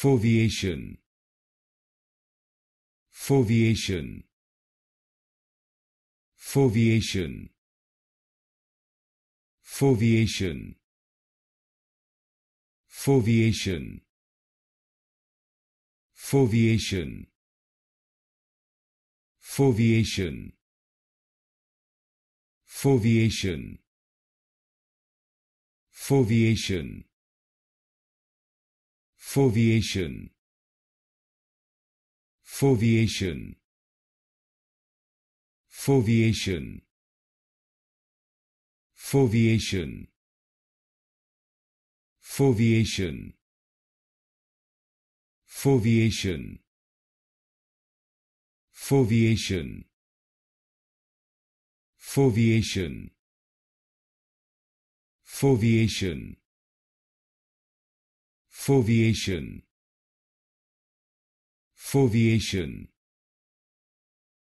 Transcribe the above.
Foveation. Foveation. Foveation. Foveation. Foveation. Foveation. Foveation. Foveation. Foveation. Foveation. Foveation. Foveation. Foveation. Foveation. Foveation. Foveation. Foveation. Foveation. Foveation. Foveation.